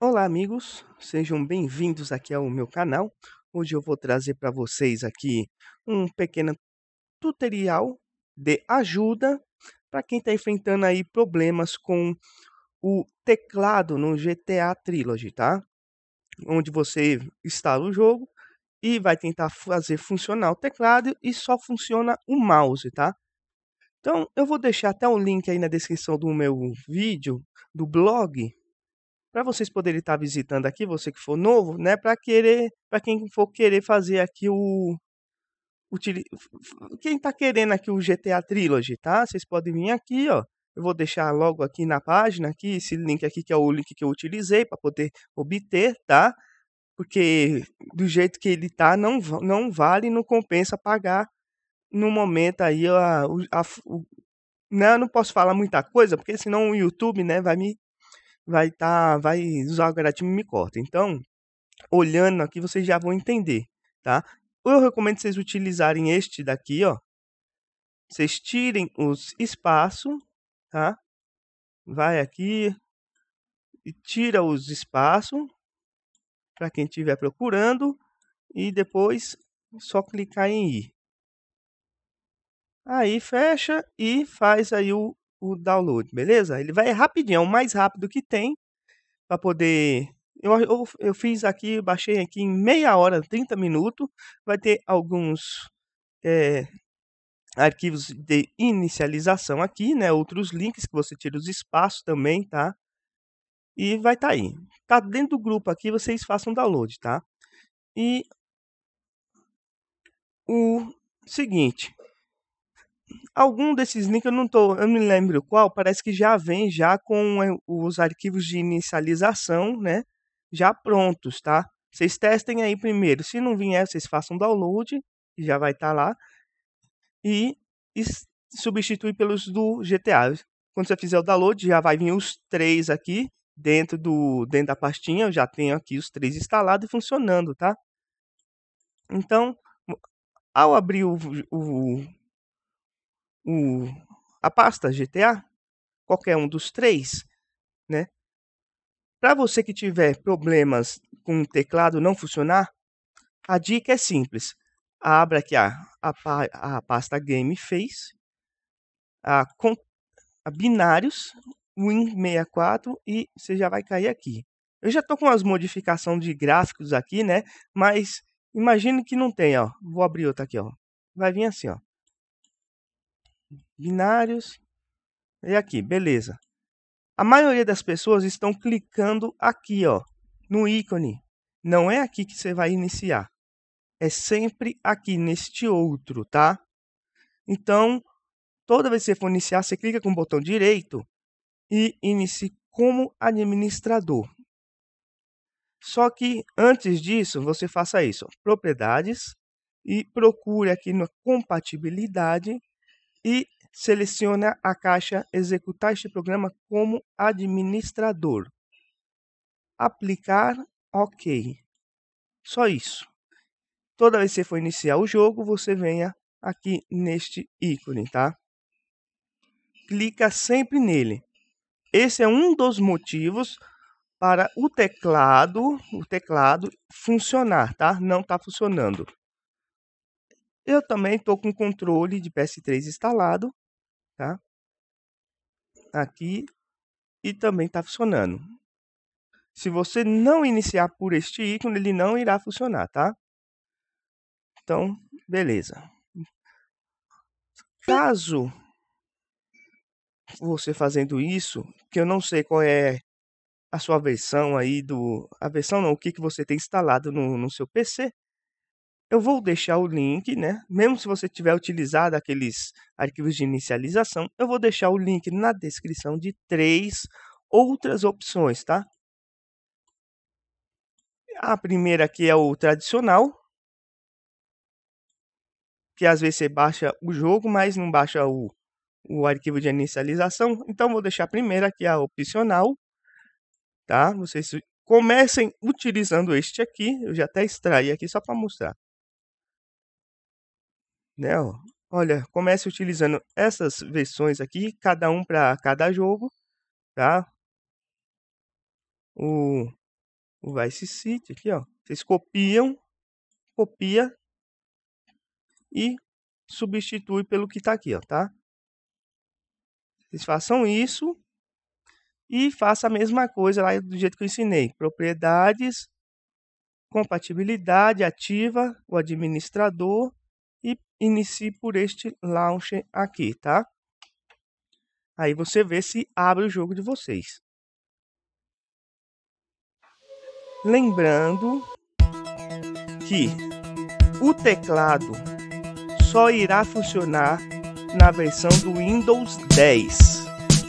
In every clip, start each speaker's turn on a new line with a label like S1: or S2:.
S1: Olá, amigos, sejam bem-vindos aqui ao meu canal. Hoje eu vou trazer para vocês aqui um pequeno tutorial de ajuda para quem está enfrentando aí problemas com o teclado no GTA Trilogy, tá? Onde você instala o jogo e vai tentar fazer funcionar o teclado e só funciona o mouse, tá? Então eu vou deixar até o link aí na descrição do meu vídeo, do blog, para vocês poderem estar tá visitando aqui, você que for novo, né, para querer, para quem for querer fazer aqui o, quem está querendo aqui o GTA Trilogy, tá? Vocês podem vir aqui, ó. Eu vou deixar logo aqui na página aqui esse link aqui que é o link que eu utilizei para poder obter, tá? Porque do jeito que ele tá não não vale, não compensa pagar no momento aí a, a, a o, não, né, eu não posso falar muita coisa, porque senão o YouTube, né, vai me vai tá, vai usar o algoritmo me corta. Então, olhando aqui, vocês já vão entender, tá? Eu recomendo vocês utilizarem este daqui, ó. Vocês tirem os espaços, tá? Vai aqui e tira os espaços para quem estiver procurando e depois só clicar em ir. Aí fecha e faz aí o o download, beleza? Ele vai rapidinho, é o mais rápido que tem para poder. Eu, eu, eu, fiz aqui, baixei aqui em meia hora, 30 minutos. Vai ter alguns é, arquivos de inicialização aqui, né? Outros links que você tira os espaços também, tá? E vai estar tá aí. Tá dentro do grupo aqui, vocês façam download, tá? E o seguinte, algum desses links, eu não tô, eu me lembro qual, parece que já vem já com é, os arquivos de inicialização, né? Já prontos, tá? Vocês testem aí primeiro. Se não vier, vocês façam download, já vai estar tá lá. E, e substitui pelos do GTA. Quando você fizer o download, já vai vir os três aqui dentro do dentro da pastinha. Eu já tenho aqui os três instalados e funcionando, tá? Então, ao abrir o, o o, a pasta GTA, qualquer um dos três, né? Para você que tiver problemas com o teclado não funcionar, a dica é simples. Abra aqui a, a, a pasta Game Face, a, a binários, Win64 e você já vai cair aqui. Eu já estou com as modificações de gráficos aqui, né? Mas imagine que não tem, ó. Vou abrir outra aqui, ó. Vai vir assim, ó binários. E aqui, beleza. A maioria das pessoas estão clicando aqui, ó, no ícone. Não é aqui que você vai iniciar. É sempre aqui, neste outro, tá? Então, toda vez que você for iniciar, você clica com o botão direito e inicie como administrador. Só que antes disso, você faça isso: ó, propriedades e procure aqui na compatibilidade e seleciona a caixa Executar este programa como administrador. Aplicar OK. Só isso. Toda vez que você for iniciar o jogo, você venha aqui neste ícone, tá? Clica sempre nele. Esse é um dos motivos para o teclado, o teclado funcionar, tá? Não está funcionando. Eu também estou com o controle de PS3 instalado tá? Aqui e também está funcionando. Se você não iniciar por este ícone, ele não irá funcionar, tá? Então, beleza. Caso você fazendo isso, que eu não sei qual é a sua versão aí do. A versão não, o que, que você tem instalado no, no seu PC. Eu vou deixar o link, né? Mesmo se você tiver utilizado aqueles arquivos de inicialização, eu vou deixar o link na descrição de três outras opções, tá? A primeira aqui é o tradicional, que às vezes você baixa o jogo, mas não baixa o, o arquivo de inicialização. Então vou deixar a primeira aqui é a opcional, tá? Vocês comecem utilizando este aqui. Eu já até extraí aqui só para mostrar né? Olha, comece utilizando essas versões aqui, cada um para cada jogo, tá? O, o Vice City aqui, ó. Vocês copiam, copia e substitui pelo que está aqui, ó, tá? Vocês façam isso e faça a mesma coisa lá do jeito que eu ensinei. Propriedades, compatibilidade ativa, o administrador inicie por este launcher aqui, tá? Aí você vê se abre o jogo de vocês. Lembrando que o teclado só irá funcionar na versão do Windows 10,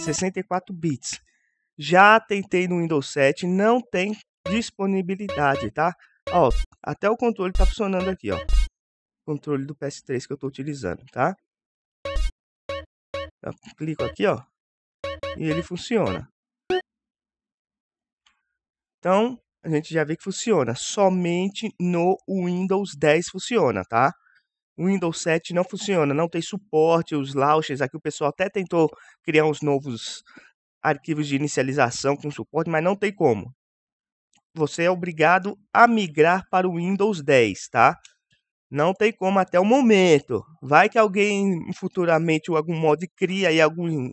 S1: 64 bits. Já tentei no Windows 7, não tem disponibilidade, tá? Ó, até o controle tá funcionando aqui, ó controle do PS3 que eu estou utilizando, tá? Eu clico aqui, ó, e ele funciona. Então, a gente já vê que funciona. Somente no Windows 10 funciona, tá? O Windows 7 não funciona, não tem suporte, os launchers, aqui o pessoal até tentou criar uns novos arquivos de inicialização com suporte, mas não tem como. Você é obrigado a migrar para o Windows 10, tá? Não tem como até o momento. Vai que alguém futuramente ou algum mod cria aí algum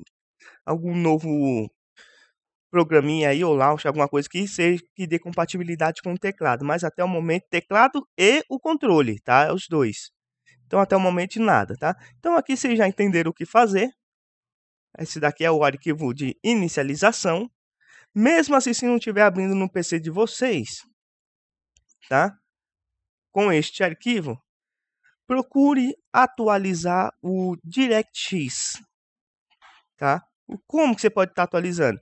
S1: algum novo programinha aí ou launch, alguma coisa que seja que dê compatibilidade com o teclado, mas até o momento teclado e o controle, tá? É os dois. Então até o momento nada, tá? Então aqui vocês já entenderam o que fazer. Esse daqui é o arquivo de inicialização. Mesmo assim, se não estiver abrindo no PC de vocês, tá? Com este arquivo, procure atualizar o DirectX, tá? Como que você pode estar tá atualizando?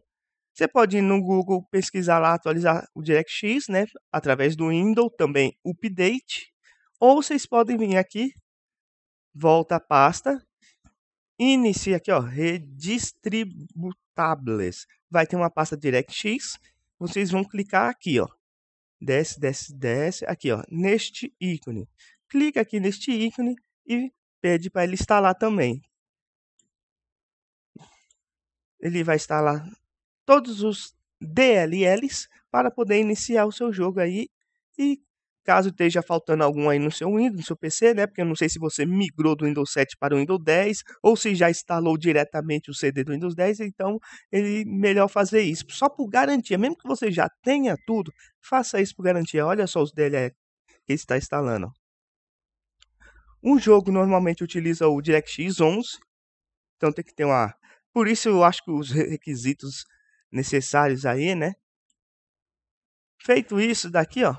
S1: Você pode ir no Google pesquisar lá, atualizar o DirectX, né? Através do Windows também, Update. Ou vocês podem vir aqui, volta à pasta, inicia aqui, ó, redistributables. Vai ter uma pasta DirectX. Vocês vão clicar aqui, ó. Desce, desce, desce. Aqui, ó, neste ícone clica aqui neste ícone e pede para ele instalar também. Ele vai instalar todos os DLLs para poder iniciar o seu jogo aí e caso esteja faltando algum aí no seu Windows, no seu PC, né? Porque eu não sei se você migrou do Windows 7 para o Windows 10 ou se já instalou diretamente o CD do Windows 10, então ele melhor fazer isso. Só por garantia, mesmo que você já tenha tudo, faça isso por garantia. Olha só os DLLs que está instalando. Um jogo normalmente utiliza o DirectX 11, então tem que ter uma. Por isso eu acho que os requisitos necessários aí, né? Feito isso daqui, ó.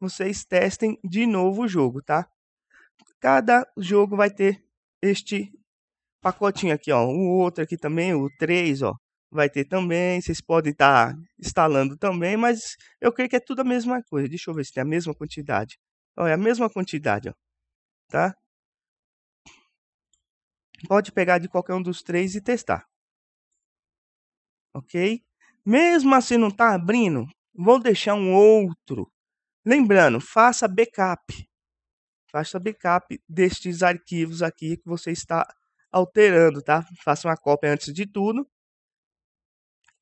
S1: Vocês testem de novo o jogo, tá? Cada jogo vai ter este pacotinho aqui, ó. O outro aqui também, o 3, ó. Vai ter também. Vocês podem estar tá instalando também, mas eu creio que é tudo a mesma coisa. Deixa eu ver se tem a mesma quantidade. Ó, é a mesma quantidade, ó, tá? Pode pegar de qualquer um dos três e testar. Ok? Mesmo assim não tá abrindo, vou deixar um outro. Lembrando, faça backup. Faça backup destes arquivos aqui que você está alterando, tá? Faça uma cópia antes de tudo.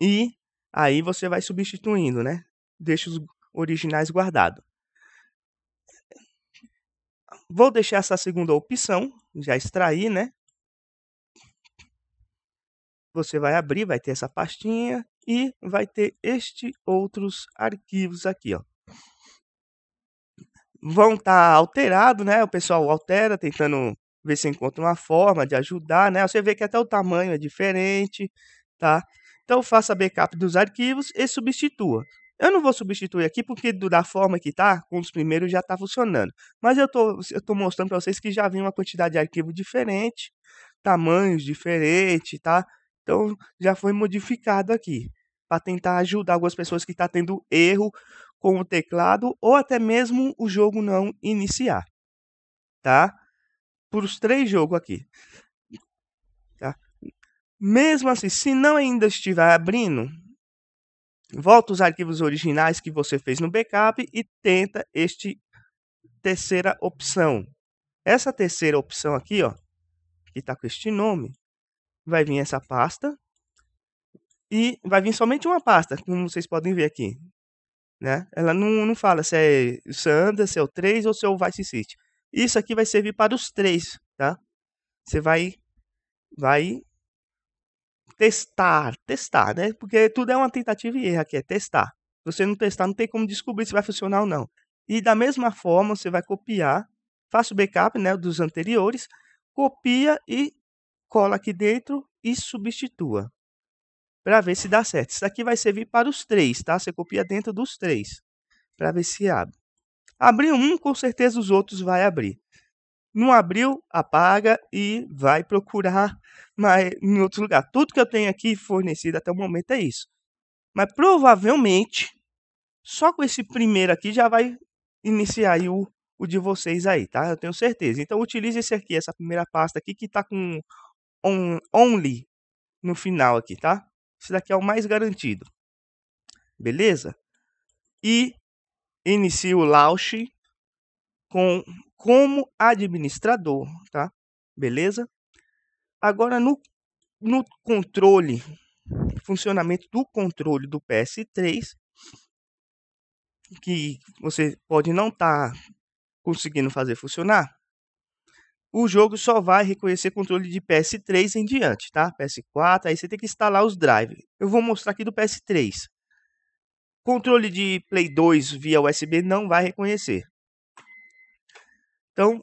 S1: E aí você vai substituindo, né? Deixa os originais guardados. Vou deixar essa segunda opção, já extrair, né? Você vai abrir, vai ter essa pastinha e vai ter este outros arquivos aqui, ó. Vão estar tá alterados, né? O pessoal altera tentando ver se encontra uma forma de ajudar, né? Você vê que até o tamanho é diferente, tá? Então faça backup dos arquivos e substitua. Eu não vou substituir aqui porque do, da forma que tá, com os primeiros já tá funcionando. Mas eu tô, eu tô mostrando para vocês que já vem uma quantidade de arquivo diferente, tamanhos diferentes, tá? Então já foi modificado aqui para tentar ajudar algumas pessoas que estão tá tendo erro com o teclado ou até mesmo o jogo não iniciar, tá? Por os três jogos aqui. Tá? Mesmo assim, se não ainda estiver abrindo, volta os arquivos originais que você fez no backup e tenta este terceira opção. Essa terceira opção aqui, ó, que está com este nome, vai vir essa pasta e vai vir somente uma pasta, como vocês podem ver aqui. Né? Ela não, não fala se é Sanda, se é o 3 ou se é o Vice City. Isso aqui vai servir para os três, tá? Você vai, vai testar, testar, né? Porque tudo é uma tentativa e erro aqui, é testar. Você não testar, não tem como descobrir se vai funcionar ou não. E da mesma forma, você vai copiar, faça o backup né, dos anteriores, copia e cola aqui dentro e substitua. Para ver se dá certo. Isso aqui vai servir para os três, tá? Você copia dentro dos três. Para ver se abre. Abriu um, com certeza os outros vai abrir. Não abriu, apaga e vai procurar mais em outro lugar. Tudo que eu tenho aqui fornecido até o momento é isso. Mas provavelmente, só com esse primeiro aqui já vai iniciar o, o de vocês aí, tá? Eu tenho certeza. Então utilize esse aqui, essa primeira pasta aqui que tá com on, only no final aqui, tá? Esse daqui é o mais garantido. Beleza? E inicio o launch com como administrador, tá? Beleza? Agora no, no controle, funcionamento do controle do PS3, que você pode não estar tá conseguindo fazer funcionar, o jogo só vai reconhecer controle de PS3 em diante, tá? PS4, aí você tem que instalar os drives. Eu vou mostrar aqui do PS3. Controle de Play 2 via USB não vai reconhecer. Então,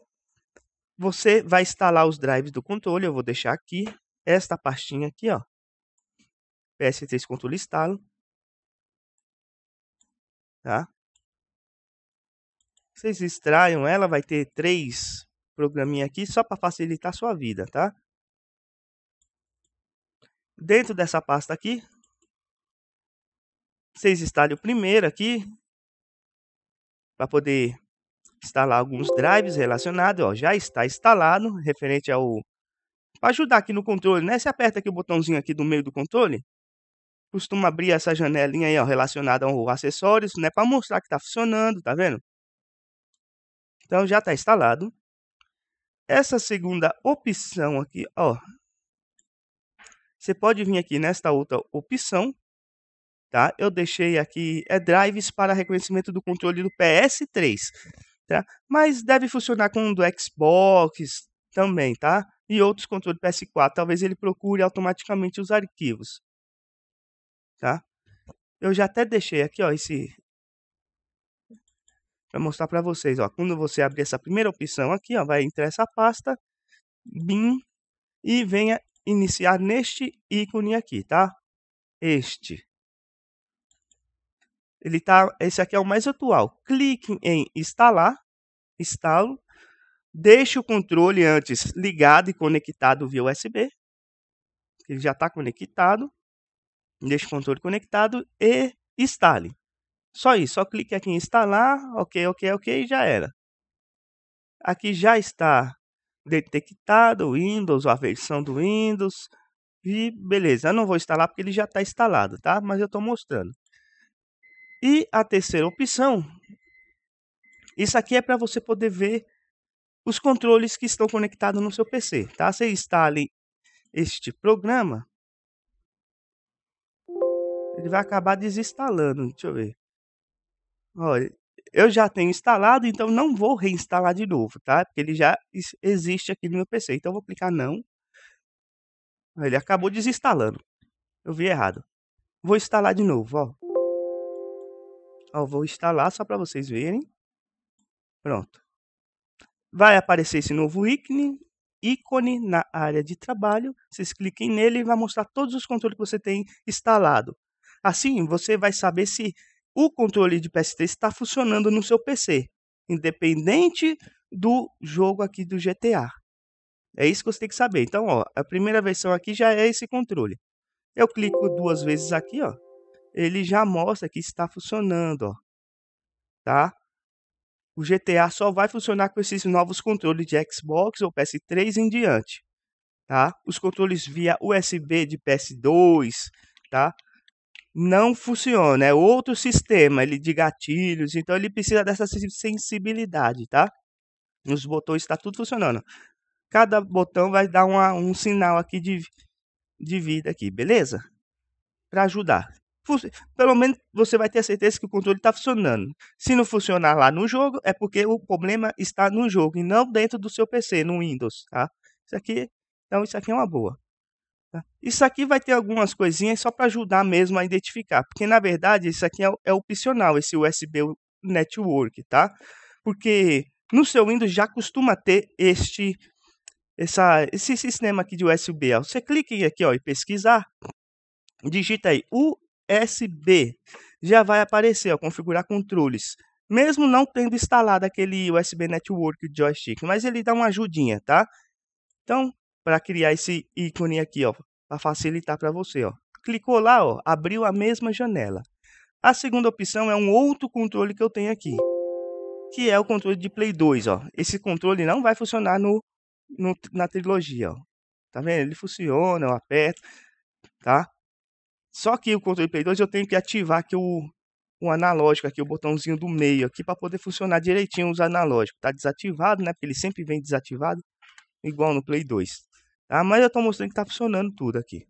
S1: você vai instalar os drives do controle. Eu vou deixar aqui esta pastinha aqui, ó. PS3 controle instalo. Tá? Vocês extraiam ela, vai ter três programinha aqui só para facilitar a sua vida, tá? Dentro dessa pasta aqui, vocês instalem o primeiro aqui para poder instalar alguns drives relacionados, ó, já está instalado, referente ao... Para ajudar aqui no controle, né? Você aperta aqui o botãozinho aqui do meio do controle, costuma abrir essa janelinha aí, ó, relacionada ao acessórios, né? Para mostrar que está funcionando, tá vendo? Então já está instalado. Essa segunda opção aqui, ó. Você pode vir aqui nesta outra opção, tá? Eu deixei aqui é drives para reconhecimento do controle do PS3 tá? Mas deve funcionar com um do Xbox também, tá? E outros controles PS4, talvez ele procure automaticamente os arquivos, tá? Eu já até deixei aqui, ó, esse para mostrar para vocês, ó, quando você abrir essa primeira opção aqui, ó, vai entrar essa pasta bin e venha iniciar neste ícone aqui, tá? Este. Ele tá, esse aqui é o mais atual. Clique em instalar, instalo, deixe o controle antes ligado e conectado via USB. Ele já está conectado. Deixe o controle conectado e instale. Só isso, só clique aqui em instalar, ok, ok, ok, já era. Aqui já está detectado o Windows, a versão do Windows, e beleza, eu não vou instalar porque ele já está instalado, tá? Mas eu estou mostrando. E a terceira opção, isso aqui é para você poder ver os controles que estão conectados no seu PC, tá? Você instale este programa, ele vai acabar desinstalando, deixa eu ver. Olha, eu já tenho instalado, então não vou reinstalar de novo, tá? Porque ele já existe aqui no meu PC, então eu vou clicar não. Ele acabou desinstalando, eu vi errado. Vou instalar de novo, ó. Ó, vou instalar só para vocês verem. Pronto. Vai aparecer esse novo ícone, ícone na área de trabalho. Vocês cliquem nele e vai mostrar todos os controles que você tem instalado. Assim, você vai saber se o controle de PS3 está funcionando no seu PC, independente do jogo aqui do GTA. É isso que você tem que saber. Então, ó, a primeira versão aqui já é esse controle. Eu clico duas vezes aqui, ó ele já mostra que está funcionando, ó. tá? O GTA só vai funcionar com esses novos controles de Xbox ou PS3 em diante, tá? Os controles via USB de PS2, tá? Não funciona, é outro sistema, ele de gatilhos, então ele precisa dessa sensibilidade, tá? Os botões está tudo funcionando. Cada botão vai dar uma, um sinal aqui de, de vida aqui, beleza? Para ajudar pelo menos você vai ter a certeza que o controle está funcionando. Se não funcionar lá no jogo, é porque o problema está no jogo e não dentro do seu PC, no Windows, tá? Isso aqui, então isso aqui é uma boa. Tá? Isso aqui vai ter algumas coisinhas só para ajudar mesmo a identificar, porque na verdade isso aqui é, é opcional, esse USB Network, tá? Porque no seu Windows já costuma ter este essa, esse sistema aqui de USB. Ó. Você clica aqui ó, e pesquisar, digita aí o USB. Já vai aparecer, ó, configurar controles. Mesmo não tendo instalado aquele USB Network Joystick, mas ele dá uma ajudinha, tá? Então, para criar esse ícone aqui, ó, para facilitar para você, ó. Clicou lá, ó, abriu a mesma janela. A segunda opção é um outro controle que eu tenho aqui, que é o controle de Play 2, ó. Esse controle não vai funcionar no, no na trilogia, ó. Tá vendo? Ele funciona, eu aperto, tá? Só que o controle Play 2 eu tenho que ativar aqui o, o analógico, aqui o botãozinho do meio aqui para poder funcionar direitinho os analógicos. Tá desativado, né? Porque ele sempre vem desativado, igual no Play 2. Tá? Mas eu tô mostrando que tá funcionando tudo aqui.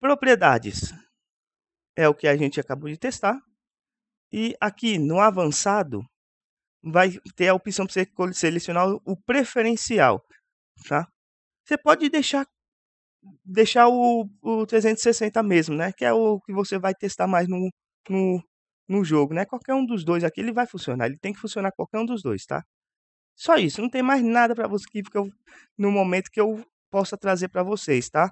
S1: Propriedades. É o que a gente acabou de testar. E aqui no avançado vai ter a opção para você selecionar o preferencial, tá? Você pode deixar deixar o, o 360 mesmo, né? Que é o que você vai testar mais no, no, no jogo, né? Qualquer um dos dois aqui ele vai funcionar, ele tem que funcionar qualquer um dos dois, tá? Só isso, não tem mais nada para você que eu, no momento que eu possa trazer para vocês, tá?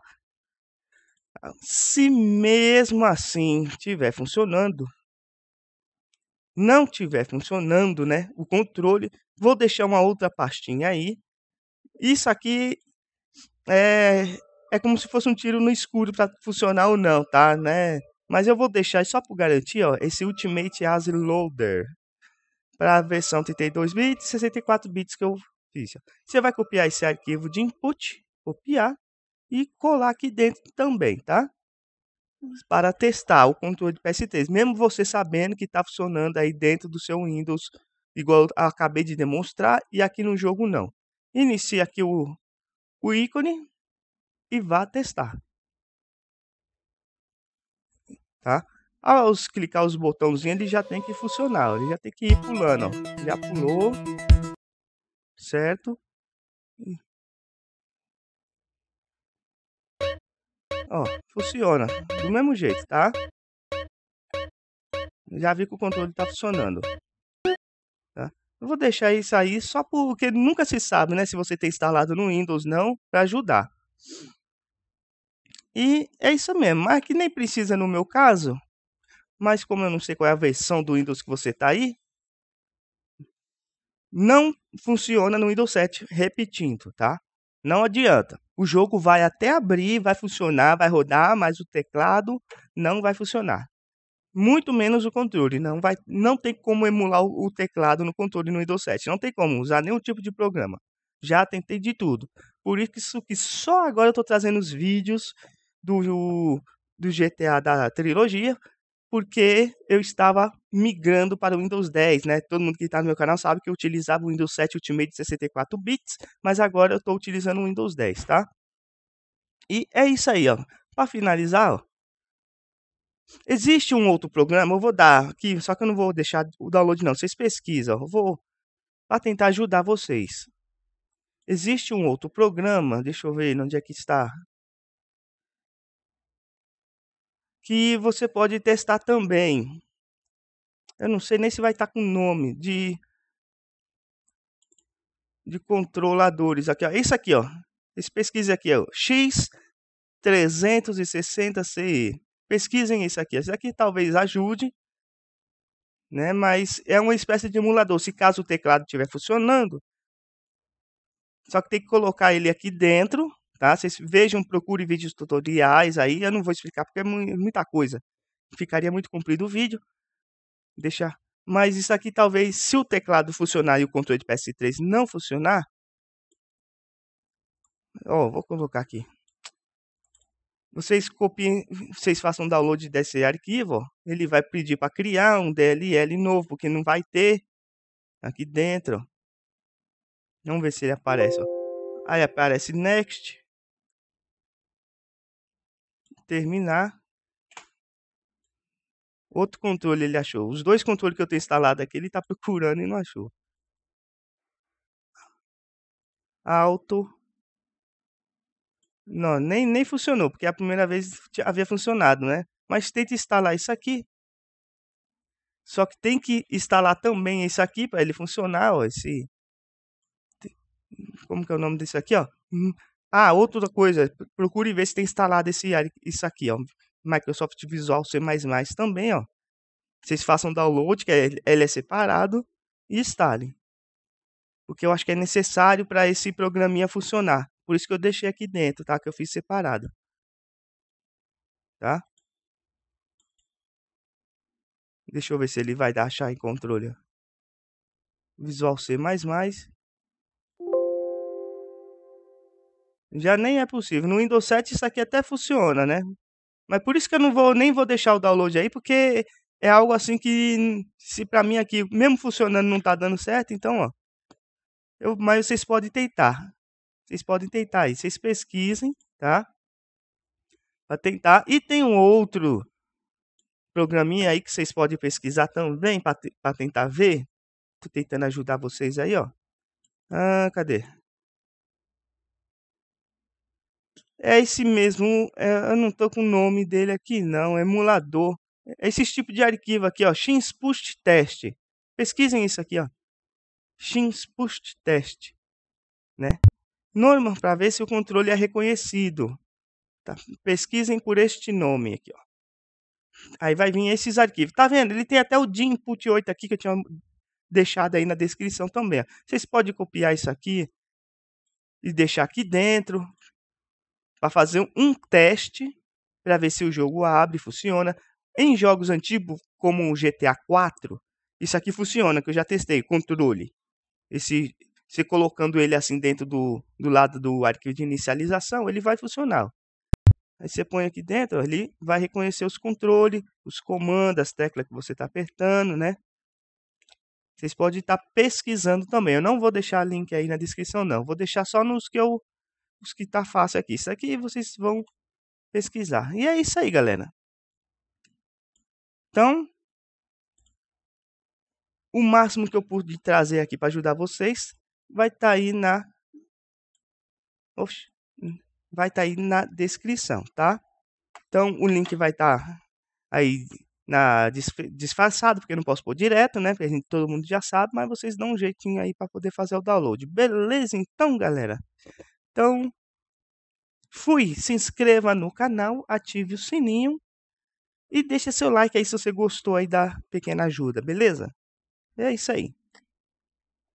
S1: Se mesmo assim tiver funcionando, não tiver funcionando, né, o controle, vou deixar uma outra pastinha aí. Isso aqui é é como se fosse um tiro no escuro para funcionar ou não, tá, né? Mas eu vou deixar só por garantir, ó, esse Ultimate AS Loader para a versão 32 bits, 64 bits que eu fiz. Você vai copiar esse arquivo de input, copiar e colar aqui dentro também, tá? Para testar o controle de PS3, mesmo você sabendo que está funcionando aí dentro do seu Windows, igual acabei de demonstrar, e aqui no jogo não. Inicia aqui o, o ícone, e vá testar. Tá? Ao clicar os botãozinhos, ele já tem que funcionar. Ele já tem que ir pulando. Ó. Já pulou. Certo? Ó, funciona. Do mesmo jeito, tá? Já vi que o controle está funcionando. Tá? Eu vou deixar isso aí só porque nunca se sabe, né? Se você tem instalado no Windows, não, para ajudar. E é isso mesmo, mas que nem precisa no meu caso. Mas como eu não sei qual é a versão do Windows que você está aí, não funciona no Windows 7, repetindo, tá? Não adianta. O jogo vai até abrir, vai funcionar, vai rodar, mas o teclado não vai funcionar. Muito menos o controle. Não, vai, não tem como emular o teclado no controle no Windows 7. Não tem como usar nenhum tipo de programa. Já tentei de tudo. Por isso que só agora eu estou trazendo os vídeos do, do GTA da trilogia, porque eu estava migrando para o Windows 10, né? Todo mundo que está no meu canal sabe que eu utilizava o Windows 7 Ultimate de 64 bits, mas agora eu estou utilizando o Windows 10, tá? E é isso aí, ó. Para finalizar, ó, existe um outro programa, eu vou dar aqui, só que eu não vou deixar o download não, vocês pesquisam, eu vou para tentar ajudar vocês. Existe um outro programa, deixa eu ver onde é que está. que você pode testar também. Eu não sei nem se vai estar tá com nome de de controladores aqui, ó. Esse aqui, ó. Esse pesquisa aqui, ó. X360CE. Pesquisem esse aqui. Esse aqui talvez ajude, né? Mas é uma espécie de emulador, se caso o teclado estiver funcionando. Só que tem que colocar ele aqui dentro Tá? Vocês vejam, procurem vídeos tutoriais aí. Eu não vou explicar porque é muita coisa. Ficaria muito comprido o vídeo. Deixar. Mas isso aqui talvez, se o teclado funcionar e o controle de PS3 não funcionar. Ó, oh, vou colocar aqui. Vocês copiem, vocês façam download desse arquivo. Ele vai pedir para criar um DLL novo, porque não vai ter aqui dentro. Vamos ver se ele aparece. Ó. Aí aparece Next terminar. Outro controle ele achou. Os dois controles que eu tenho instalado aqui, ele está procurando e não achou. Alto. Não, nem, nem funcionou, porque a primeira vez havia funcionado, né? Mas tenta instalar isso aqui. Só que tem que instalar também isso aqui para ele funcionar, ó, esse como que é o nome desse aqui, ó? Ah, outra coisa, procure ver se tem instalado esse, isso aqui, ó. Microsoft Visual C++ também, ó. Vocês façam download, que é, ele é separado, e instalem. Porque eu acho que é necessário para esse programinha funcionar. Por isso que eu deixei aqui dentro, tá? Que eu fiz separado. Tá? Deixa eu ver se ele vai dar achar em controle. Visual C++. Já nem é possível. No Windows 7 isso aqui até funciona, né? Mas por isso que eu não vou nem vou deixar o download aí, porque é algo assim que se para mim aqui, mesmo funcionando, não tá dando certo, então, ó. Eu, mas vocês podem tentar. Vocês podem tentar aí, vocês pesquisem, tá? Para tentar. E tem um outro programinha aí que vocês podem pesquisar também para tentar ver. Tô tentando ajudar vocês aí, ó. Ah, cadê? é esse mesmo, é, eu não tô com o nome dele aqui não, é emulador. É esse tipo de arquivo aqui, ó, Shinspush Test. Pesquisem isso aqui, ó. Shinspush Test, né? Norma para ver se o controle é reconhecido. Tá? Pesquisem por este nome aqui, ó. Aí vai vir esses arquivos. Tá vendo? Ele tem até o de input 8 aqui que eu tinha deixado aí na descrição também. Ó. Vocês podem copiar isso aqui e deixar aqui dentro para fazer um teste para ver se o jogo abre, funciona. Em jogos antigos, como o GTA 4, isso aqui funciona, que eu já testei, controle. Esse, você colocando ele assim dentro do, do lado do arquivo de inicialização, ele vai funcionar. Aí você põe aqui dentro, ele vai reconhecer os controles, os comandos, as teclas que você está apertando, né? Vocês podem estar tá pesquisando também. Eu não vou deixar link aí na descrição, não. Vou deixar só nos que eu que tá fácil aqui. Isso aqui vocês vão pesquisar. E é isso aí, galera. Então, o máximo que eu pude trazer aqui para ajudar vocês vai estar tá aí na Oxi. vai estar tá aí na descrição, tá? Então, o link vai estar tá aí na disfarçado, porque não posso pôr direto, né? Porque a gente, todo mundo já sabe, mas vocês dão um jeitinho aí para poder fazer o download. Beleza então, galera? Então, fui. Se inscreva no canal, ative o sininho e deixe seu like aí se você gostou aí da pequena ajuda, beleza? É isso aí.